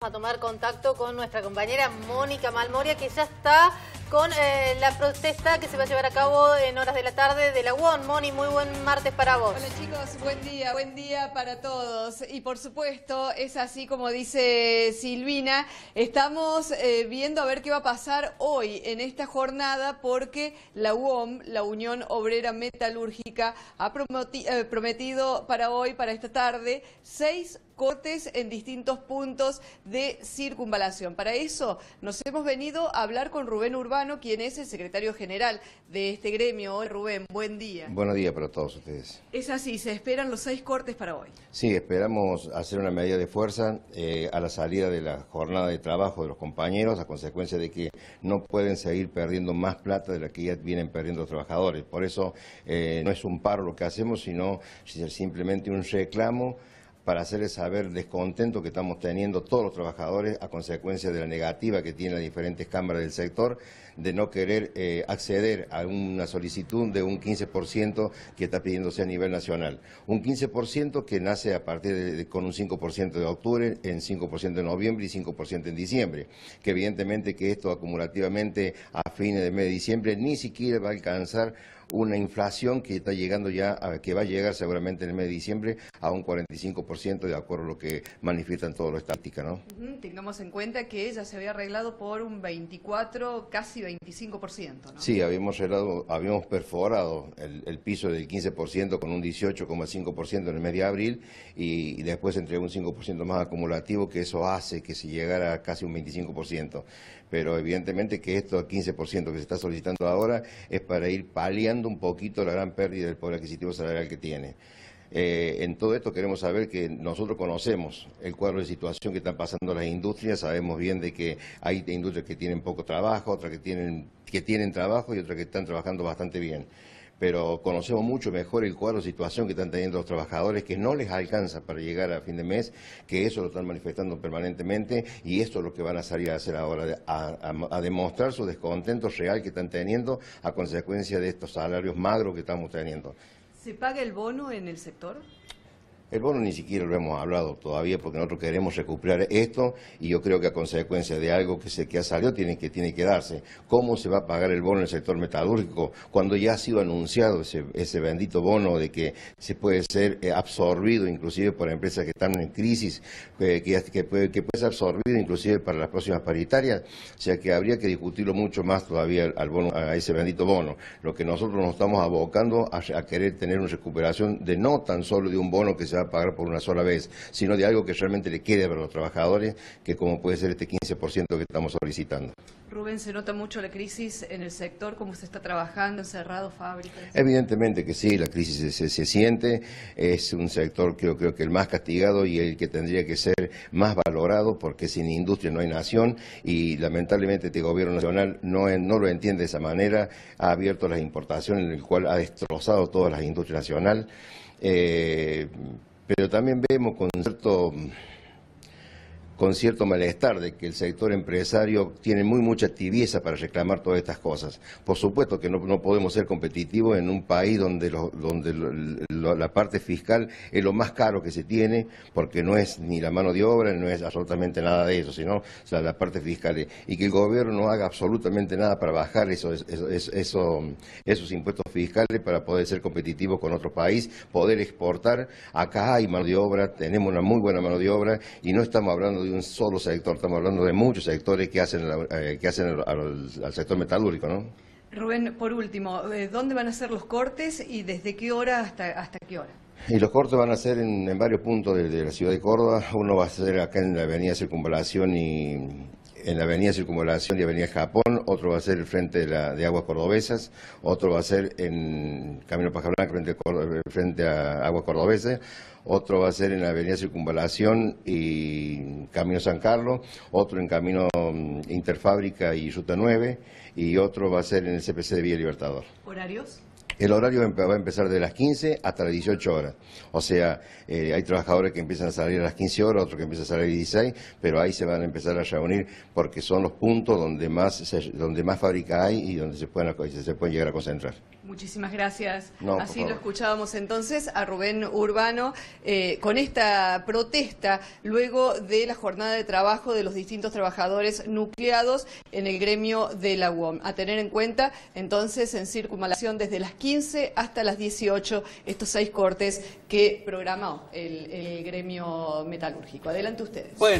a tomar contacto con nuestra compañera Mónica Malmoria, que ya está con eh, la protesta que se va a llevar a cabo en horas de la tarde de la UOM, Moni, muy buen martes para vos. Hola chicos, buen día, buen día para todos. Y por supuesto, es así como dice Silvina, estamos eh, viendo a ver qué va a pasar hoy en esta jornada porque la UOM, la Unión Obrera Metalúrgica, ha eh, prometido para hoy, para esta tarde, seis cortes en distintos puntos de circunvalación. Para eso nos hemos venido a hablar con Rubén Urbano Quién quien es el secretario general de este gremio. Rubén, buen día. Buen día para todos ustedes. Es así, se esperan los seis cortes para hoy. Sí, esperamos hacer una medida de fuerza eh, a la salida de la jornada de trabajo de los compañeros a consecuencia de que no pueden seguir perdiendo más plata de la que ya vienen perdiendo los trabajadores. Por eso eh, no es un paro lo que hacemos, sino simplemente un reclamo para hacerles saber el descontento que estamos teniendo todos los trabajadores a consecuencia de la negativa que tienen las diferentes cámaras del sector de no querer eh, acceder a una solicitud de un 15% que está pidiéndose a nivel nacional. Un 15% que nace a partir de, con un 5% de octubre, en 5% de noviembre y 5% en diciembre, que evidentemente que esto acumulativamente a fines de mes de diciembre ni siquiera va a alcanzar una inflación que está llegando ya, que va a llegar seguramente en el mes de diciembre a un 45% de acuerdo a lo que manifiestan todos los estadísticas, ¿no? Tengamos en cuenta que ella se había arreglado por un 24, casi 25%, ¿no? Sí, habíamos habíamos perforado el, piso del 15% con un 18,5% en el mes de abril y, después entre un 5% más acumulativo que eso hace que se llegara a casi un 25%. Pero evidentemente que esto 15% que se está solicitando ahora es para ir paliando un poquito la gran pérdida del poder adquisitivo salarial que tiene. Eh, en todo esto queremos saber que nosotros conocemos el cuadro de situación que están pasando las industrias, sabemos bien de que hay industrias que tienen poco trabajo, otras que tienen trabajo y otras que están trabajando bastante bien pero conocemos mucho mejor el cuadro de situación que están teniendo los trabajadores, que no les alcanza para llegar a fin de mes, que eso lo están manifestando permanentemente y esto es lo que van a salir a hacer ahora, a, a demostrar su descontento real que están teniendo a consecuencia de estos salarios magros que estamos teniendo. ¿Se paga el bono en el sector? El bono ni siquiera lo hemos hablado todavía porque nosotros queremos recuperar esto y yo creo que a consecuencia de algo que se que ha salido tiene que, tiene que darse. ¿Cómo se va a pagar el bono en el sector metalúrgico cuando ya ha sido anunciado ese, ese bendito bono de que se puede ser eh, absorbido inclusive por empresas que están en crisis, eh, que, puede, ser absorbido inclusive para las próximas paritarias? O sea que habría que discutirlo mucho más todavía al bono, a ese bendito bono. Lo que nosotros nos estamos abocando a, a querer tener una recuperación de no tan solo de un bono que se pagar por una sola vez, sino de algo que realmente le quede a los trabajadores, que como puede ser este 15% que estamos solicitando. Rubén, ¿se nota mucho la crisis en el sector? ¿Cómo se está trabajando? ¿Encerrado? fábricas? Evidentemente que sí, la crisis se, siente. Es un sector que yo creo que el más castigado y el que tendría que ser más valorado porque sin industria no hay nación y lamentablemente este gobierno nacional no, no lo entiende de esa manera. Ha abierto las importaciones, en el cual ha destrozado todas las industrias nacionales. Eh, pero también vemos con cierto con cierto malestar de que el sector empresario tiene muy mucha tibieza para reclamar todas estas cosas. Por supuesto que no, podemos ser competitivos en un país donde, donde la parte fiscal es lo más caro que se tiene, porque no es ni la mano de obra, no es absolutamente nada de eso, sino la parte fiscal. Y que el gobierno no haga absolutamente nada para bajar esos, impuestos fiscales para poder ser competitivos con otro país, poder exportar. Acá hay mano de obra, tenemos una muy buena mano de obra y no estamos hablando de de un solo sector, estamos hablando de muchos sectores que hacen, eh, que hacen al, sector metalúrgico, ¿no? Rubén, por último, eh, ¿dónde van a ser los cortes y desde qué hora hasta, hasta qué hora? Y los cortes van a ser en, varios puntos de, la ciudad de Córdoba. Uno va a ser acá en la avenida Circunvalación y, en la avenida Circunvalación y avenida Japón, otro va a ser el frente de, la, Aguas Cordobesas, otro va a ser en Camino Paja Blanca, frente, frente a Aguas Cordobesas, otro va a ser en la avenida Circunvalación y Camino San Carlos, otro en Camino mm, Interfábrica y Ruta 9, y otro va a ser en el CPC de Villa Libertador. ¿Horarios? El horario em-, va a empezar de las 15 hasta las 18 horas. O sea, eh, hay trabajadores que empiezan a salir a las 15 horas, otros que empiezan a salir a las 16, pero ahí se van a empezar a reunir porque son los puntos donde más, donde más fábrica hay y donde se pueden, se pueden llegar a concentrar. Muchísimas gracias. Así lo escuchábamos entonces a Rubén Urbano eh, con esta protesta luego de la jornada de trabajo de los distintos trabajadores nucleados en el gremio de la UOM. A tener en cuenta entonces en circunvalación desde las 15 15 hasta las 18 estos seis cortes que programó el, el gremio metalúrgico. Adelante ustedes.